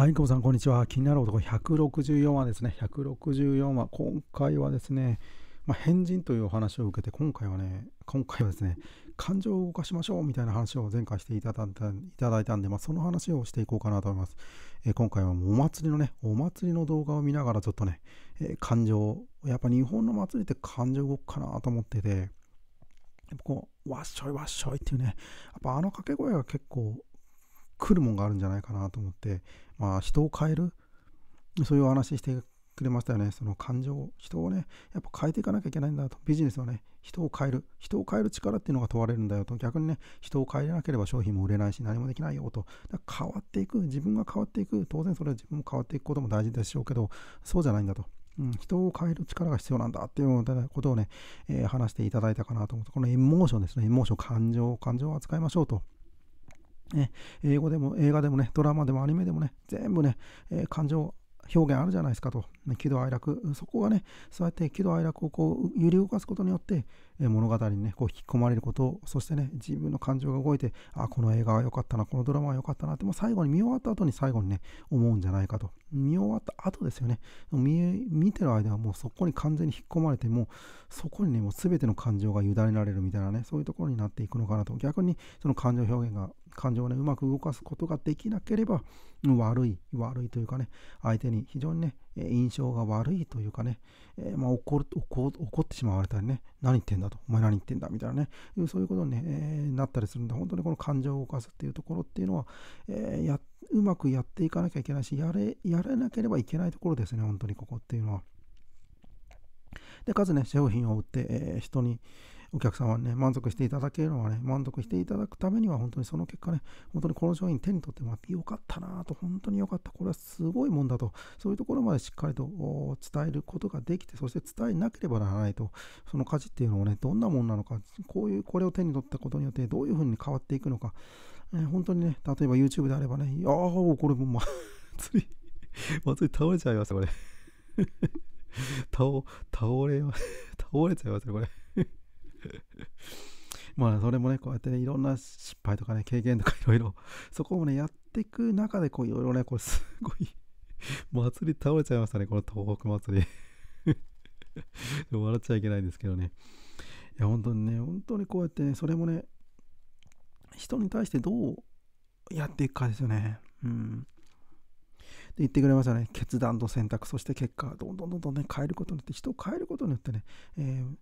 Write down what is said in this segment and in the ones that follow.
はい、さん、こんにちは。気になる男164話ですね。164話。今回はですね、まあ、変人というお話を受けて、今回はね、今回はですね、感情を動かしましょうみたいな話を前回していただいたいただいたんで、まあ、その話をしていこうかなと思います。えー、今回はお祭りのね、お祭りの動画を見ながらちょっとね、えー、感情、やっぱ日本の祭りって感情動くかなと思ってて、やっぱこう、わっしょいわっしょいっていうね、やっぱあの掛け声が結構来るもんがあるんじゃないかなと思って、まあ、人を変えるそういうお話してくれましたよねその感情を人をねやっぱ変えていかなきゃいけないんだとビジネスはね人を変える人を変える力っていうのが問われるんだよと逆にね人を変えれなければ商品も売れないし何もできないよと変わっていく自分が変わっていく当然それは自分も変わっていくことも大事でしょうけどそうじゃないんだとうん、人を変える力が必要なんだっていうようなことをね、えー、話していただいたかなと思って、このエモーションですね、エモーション、感情、感情を扱いましょうと。ね、英語でも映画でもね、ドラマでもアニメでもね、全部ね、えー、感情表現あるじゃないですかと、ね、喜怒哀楽、そこがね、そうやって喜怒哀楽をこう揺り動かすことによって、えー、物語にね、こう引き込まれることを、そしてね、自分の感情が動いて、あ、この映画は良かったな、このドラマは良かったなって、もう最後に見終わった後に最後にね、思うんじゃないかと。見終わった後ですよね。見見てる間はもうそこに完全に引き込まれて、もうそこにね、もう全ての感情が委ねられるみたいなね、そういうところになっていくのかなと。逆にその感情表現が感情をね、うまく動かすことができなければ、悪い、悪いというかね、相手に非常にね、印象が悪いというかね、えー、まあ怒る怒怒ってしまわれたりね、何言ってんだと、お前何言ってんだみたいなね、そういうことにね、えー、なったりするんで、本当にこの感情を動かすっていうところっていうのは、えー、やうまくやっていかなきゃいけないし、やれ、やれなければいけないところですね、本当にここっていうのは。で、かつね、商品を売って、えー、人に、お客様にね、満足していただけるのはね、満足していただくためには、本当にその結果ね、本当にこの商品手に取ってもらってよかったなと、本当によかった、これはすごいもんだと、そういうところまでしっかりと伝えることができて、そして伝えなければならないと、その価値っていうのをね、どんなもんなのか、こういう、これを手に取ったことによって、どういうふうに変わっていくのか、えー、本当にね、例えば YouTube であればね、いやこれもま、い。り、つり倒れちゃいますこれ。倒、倒れ、倒れちゃいますこれ。まあそれもねこうやってねいろんな失敗とかね経験とかいろいろ そこをねやっていく中でこういろいろねこれすごい 祭り倒れちゃいましたねこの東北祭り笑っちゃいけないんですけどねいや本当にね本当にこうやってねそれもね人に対してどうやっていくかですよねうんで言ってくれましたね決断と選択そして結果どんどんどんどんね変えることによって人を変えることによってね、えー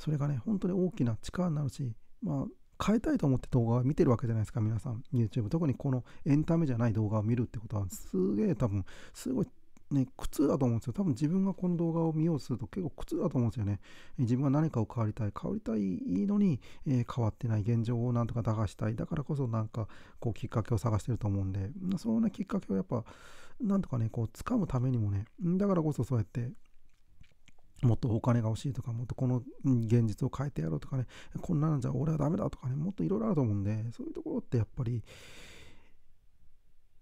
それがね、本当に大きな力になるし、まあ、変えたいと思って動画を見てるわけじゃないですか、皆さん、YouTube。特にこのエンタメじゃない動画を見るってことは、すげえ多分、すごい、ね、苦痛だと思うんですよ。多分自分がこの動画を見ようとすると結構苦痛だと思うんですよね。自分が何かを変わりたい、変わりたいのに、えー、変わってない現状をなんとか打破したい。だからこそなんかこうきっかけを探してると思うんで、そんなきっかけをやっぱなんとかね、こう掴むためにもね、だからこそそうやってもっとお金が欲しいとか、もっとこの現実を変えてやろうとかね、こんなんじゃ俺はダメだとかね、もっといろいろあると思うんで、そういうところってやっぱり、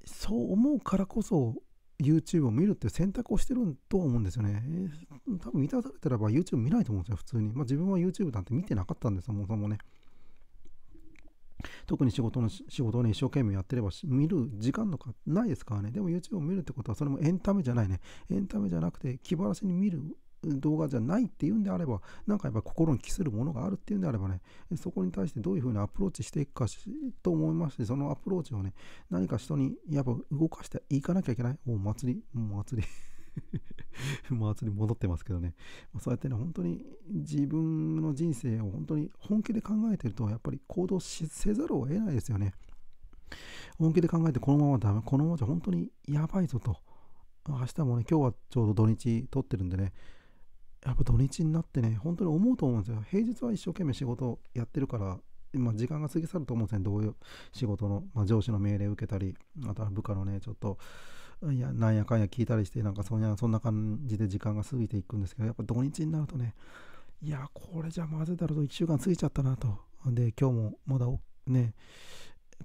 そう思うからこそ YouTube を見るっていう選択をしてると思うんですよね。えー、多分満たされてれば YouTube 見ないと思うんですよ、普通に。まあ自分は YouTube なんて見てなかったんです、そもそもね。特に仕事の仕事をね、一生懸命やってれば見る時間とかないですからね。でも YouTube を見るってことは、それもエンタメじゃないね。エンタメじゃなくて、気晴らしに見る動画じゃないっていうんであれば、なんかやっぱ心に期するものがあるっていうんであればね、そこに対してどういうふうにアプローチしていくかと思いまして、そのアプローチをね、何か人にやっぱ動かしていかなきゃいけない。もう祭り、もう祭り。まあ、に戻ってますけどね、そうやってね、本当に自分の人生を本当に本気で考えてると、やっぱり行動せざるを得ないですよね。本気で考えて、このままダメ、このままじゃ本当にやばいぞと。明日もね、今日はちょうど土日撮ってるんでね、やっぱ土日になってね、本当に思うと思うんですよ。平日は一生懸命仕事やってるから、まあ、時間が過ぎ去ると思うんですね。どういう仕事の、まあ、上司の命令を受けたり、あとは部下のね、ちょっと、いや、なんやかんや聞いたりして、なんかそんな、そんな感じで時間が過ぎていくんですけど、やっぱ土日になるとね、いや、これじゃ混ぜたらと1週間過ぎちゃったなと。で、今日もまだね、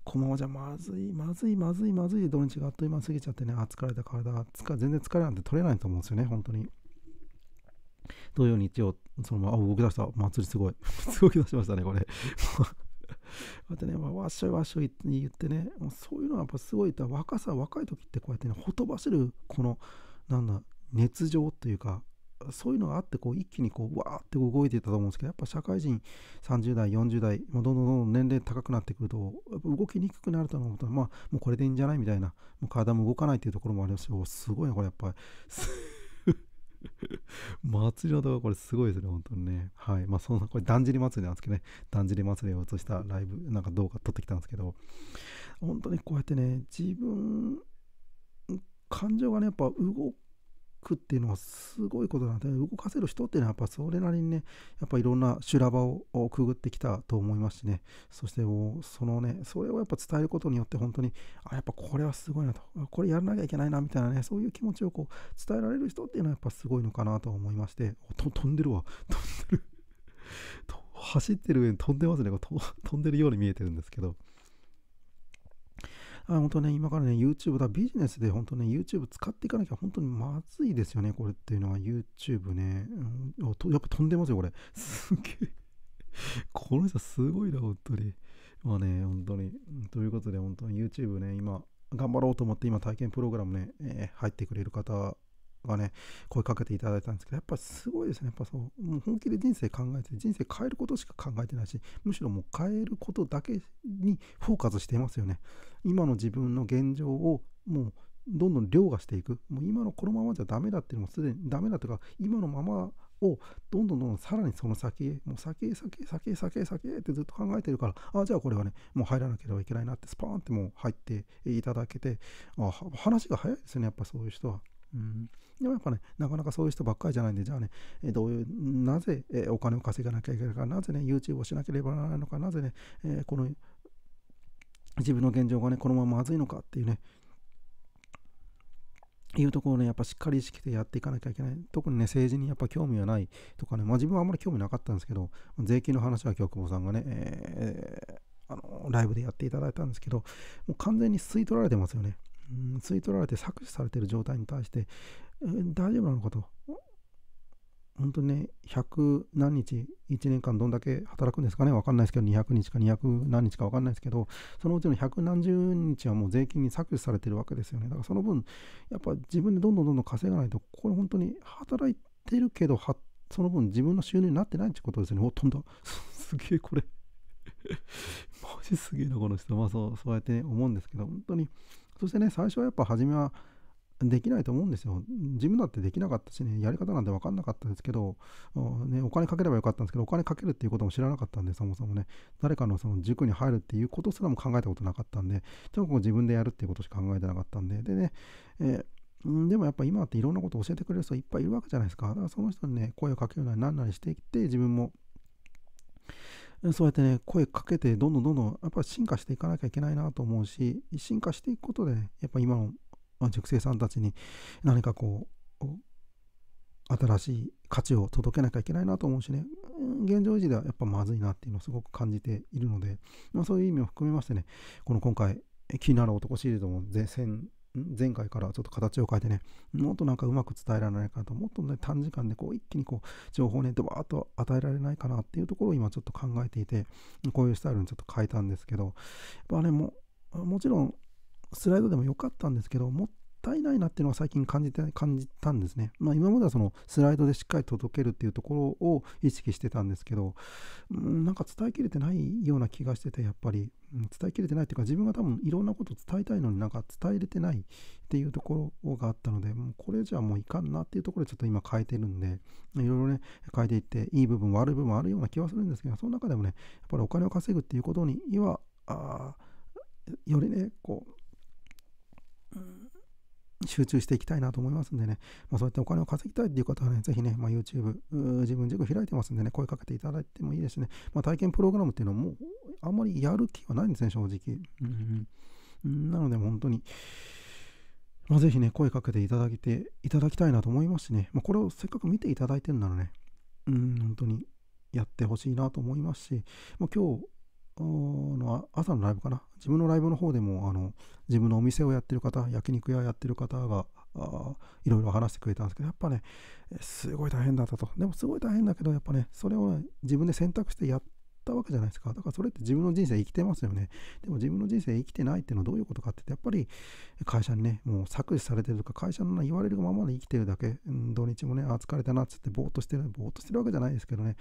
このままじゃまずい、まずい、まずい、まずい、土日があっという間過ぎちゃってね、あ、疲れた体、疲全然疲れなんて取れないと思うんですよね、本当に。土曜、日曜、そのまま、あ、動き出した。祭りすごい。動き出しましたね、これ。またね、てね、わっしょいわっしょいって言ってね、もうそういうのはやっぱすごい若さ、若い時ってこうやってね、ほとばしる、この、なんだ、熱情というか、そういうのがあって、こう、一気にこう、わーって動いてたと思うんですけど、やっぱ社会人、30代、40代、どんどんどんどん年齢高くなってくると、やっぱ動きにくくなると思うと、まあ、もうこれでいいんじゃないみたいな、もう体も動かないっていうところもありますし、すごいな、これやっぱり。祭りの動画これすごいですね、本当にね。はい。まあそんな、これだんじり祭りなんですけどね、だんじり祭りを映したライブ、なんか動画撮ってきたんですけど、本当にこうやってね、自分、感情がね、やっぱ動くっていうのはすごいことなんで、動かせる人っていうのはやっぱそれなりにね、やっぱいろんな修羅場をくぐってきたと思いますしね、そしてそのね、それをやっぱ伝えることによって本当に、あ、やっぱこれはすごいなと、これやらなきゃいけないなみたいなね、そういう気持ちをこう伝えられる人っていうのはやっぱすごいのかなと思いまして、と飛んでるわ、飛んでる 走ってる上に飛んでますね、飛んでるように見えてるんですけど。あ本当ね、今からね、YouTube だ、ビジネスで本当ね、YouTube 使っていかなきゃ本当にまずいですよね、これっていうのは YouTube ね。うん、やっぱ飛んでますよ、これ。すげえ。この人すごいな、本当に。まあね、本当に。ということで、本当に YouTube ね、今、頑張ろうと思って今体験プログラムね、えー、入ってくれる方がね、声かけていただいたんですけど、やっぱすごいですね。やっぱそう、もう本気で人生考えて、人生変えることしか考えてないし、むしろもう変えることだけにフォーカスしていますよね。今の自分の現状をもうどんどん凌駕していく。もう今のこのままじゃダメだっていうのもすでにダメだとか、今のままをどんどんどんどんさらにその先へ、もう先へ先へ先へ先へ先へってずっと考えてるから、ああ、じゃあこれはね、もう入らなければいけないなって、スパーンってもう入っていただけて、あ話が早いですね、やっぱそういう人は。うん、でもやっぱね、なかなかそういう人ばっかりじゃないんで、じゃあね、えどういう、なぜ、えお金を稼がなきゃいけないのか、なぜね、YouTube をしなければならないのか、なぜね、えこの自分の現状がね、このまままずいのかっていうね、いうところをね、やっぱしっかり意識してやっていかなきゃいけない。特にね、政治にやっぱ興味はないとかね、まあ自分はあんまり興味なかったんですけど、税金の話は今日久保さんがね、えー、あのライブでやっていただいたんですけど、もう完全に吸い取られてますよね。吸い取られて搾取されてる状態に対して、えー、大丈夫なのかと。本当にね、100何日、1年間どんだけ働くんですかね、わかんないですけど、200日か200何日かわかんないですけど、そのうちの100何十日はもう税金に搾取されてるわけですよね。だからその分、やっぱ自分でどんどんどんどん稼がないと、これ本当に働いてるけど、その分自分の収入になってないってことですよね。ほとんど。すげえこれ マジすげえな、この人。まあそう、そうやって、ね、思うんですけど、本当にそしてね、最初はやっぱ初めはできないと思うんですよ。自分だってできなかったしね、やり方なんて分かんなかったですけど、お,、ね、お金かければよかったんですけど、お金かけるっていうことも知らなかったんで、そもそもね、誰かのその塾に入るっていうことすらも考えたことなかったんで、とにかく自分でやるっていうことしか考えてなかったんで、でね、えーでもやっぱ今っていろんなことを教えてくれる人いっぱいいるわけじゃないですか。だからその人にね、声をかけるなり何なりしていって、自分もそうやってね、声かけて、どんどんどんどん、やっぱ進化していかなきゃいけないなと思うし、進化していくことで、ね、やっぱ今の塾生さんたちに何かこう、新しい価値を届けなきゃいけないなと思うしね、現状維持ではやっぱまずいなっていうのをすごく感じているので、まあ、そういう意味を含めましてね、この今回、気になる男シリーズも全前回からちょっと形を変えてね、もっとなんかうまく伝えられないかなと、もっとね、短時間でこう一気にこう情報をね、ドバーッと与えられないかなっていうところを今ちょっと考えていて、こういうスタイルにちょっと変えたんですけど、やっぱね、ももちろんスライドでも良かったんですけど、もっったいないなっていうのは最近感じて感じたんですね。まあ、今まではそのスライドでしっかり届けるっていうところを意識してたんですけど、うん、なんか伝えきれてないような気がしててやっぱり、うん、伝えきれてないっていうか自分が多分いろんなこと伝えたいのになんか伝えれてないっていうところがあったのでもうこれじゃもういかんなっていうところでちょっと今変えてるんでいろいろね変えていっていい部分悪い部分あるような気はするんですけどその中でもねやっぱりお金を稼ぐっていうことにはあよりねこう、集中していきたいなと思いますんでね、まあ、そうやってお金を稼ぎたいっていう方はね、ぜひね、まあ、YouTube、自分軸開いてますんでね、声かけていただいてもいいですしね、まあ、体験プログラムっていうのはもう、あんまりやる気はないんですね、正直。うんなので、本当に、まあ、ぜひね、声かけていただいていただきたいなと思いますしね、まあ、これをせっかく見ていただいてるならね、うん、本当にやってほしいなと思いますし、まあ、今日、の朝のライブかな自分のライブの方でもあの自分のお店をやってる方焼肉屋やってる方がいろいろ話してくれたんですけどやっぱねすごい大変だったとでもすごい大変だけどやっぱねそれを、ね、自分で選択してやっったわけじゃないですか。だからそれって自分の人生生きてますよね。でも自分の人生生きてないっていうのはどういうことかってってやっぱり会社にね、もう搾取されてるとか、会社の言われるままで生きてるだけ、土日もね、あ、疲れたなっつってぼーっとしてる、ぼーっとしてるわけじゃないですけどね。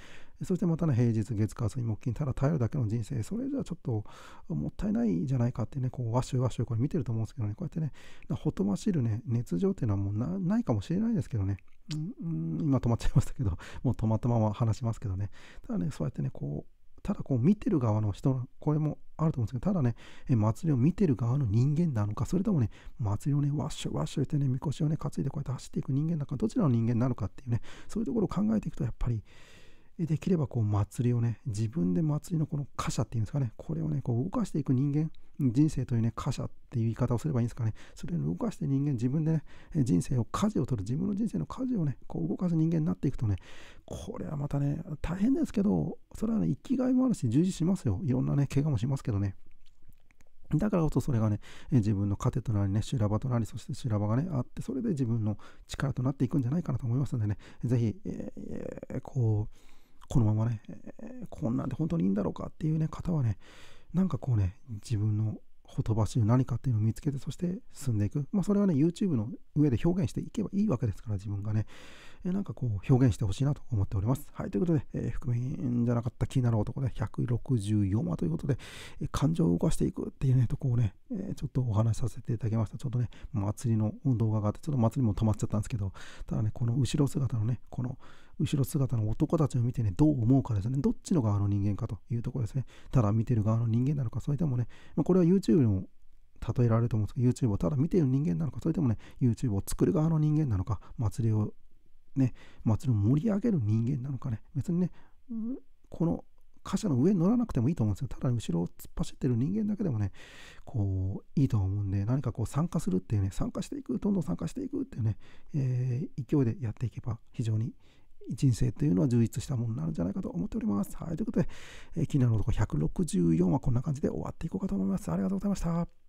そしてまたね、平日、月火水、木金、ただ耐えるだけの人生、それじゃちょっともったいないじゃないかってね、こう、わっしゅわっしゅこれ見てると思うんですけどね、こうやってね、ほとばしるね、熱情っていうのはもうないかもしれないですけどね。うん、今止まっちゃいましたけど、もう止まったまま話しますけどね。ただね、そうやってね、こう、ただこう見てる側の人の、これもあると思うんですけど、ただね、え祭りを見てる側の人間なのか、それともね、祭りをね、ワッシュワッシュってね、みこしをね、担いでこうやって走っていく人間なのか、どちらの人間なのかっていうね、そういうところを考えていくと、やっぱり、できればこう祭りをね、自分で祭りのこの貨車っていうんですかね、これをね、こう動かしていく人間人生というね、貨車っていう言い方をすればいいんですかね、それを動かして人間、自分でね、人生を、舵を取る、自分の人生の舵をね、こう動かす人間になっていくとね、これはまたね、大変ですけど、それはね、生きがいもあるし、従事しますよ。いろんなね、怪我もしますけどね。だからこそそれがね、自分の糧となりね、修羅場となり、そして修羅場がね、あって、それで自分の力となっていくんじゃないかなと思いますのでね、ぜひ、えー、こう、このままね、えー、こんなんで本当にいいんだろうかっていうね、方はね、なんかこうね、自分のほとばしる何かっていうのを見つけて、そして進んでいく。まあ、それはね、YouTube の上で表現していけばいいわけですから、自分がね、えなんかこう、表現してほしいなと思っております。はい、ということで、えー、覆面じゃなかった気になる男で、164話ということで、え感情を動かしていくっていうね、とこをね、えちょっとお話しさせていただきました。ちょっとね、祭りの動画があって、ちょっと祭りも止まっちゃったんですけど、ただね、この後ろ姿のね、この、後ろ姿の男たちを見てね、どう思うかですね、どっちの側の人間かというところですね、ただ見てる側の人間なのか、それともね、まあ、これは YouTube にも例えられると思うんですけど、YouTube をただ見てる人間なのか、それともね、YouTube を作る側の人間なのか、祭りをね、祭りを盛り上げる人間なのかね、別にね、この貨車の上に乗らなくてもいいと思うんですよ。ただ後ろを突っ走ってる人間だけでもね、こう、いいと思うんで、何かこう参加するっていうね、参加していく、どんどん参加していくっていうね、えー、勢いでやっていけば非常に人生というのは充実したものになるんじゃないかと思っております。はい、ということで、えー、気になるところ164はこんな感じで終わっていこうかと思います。ありがとうございました。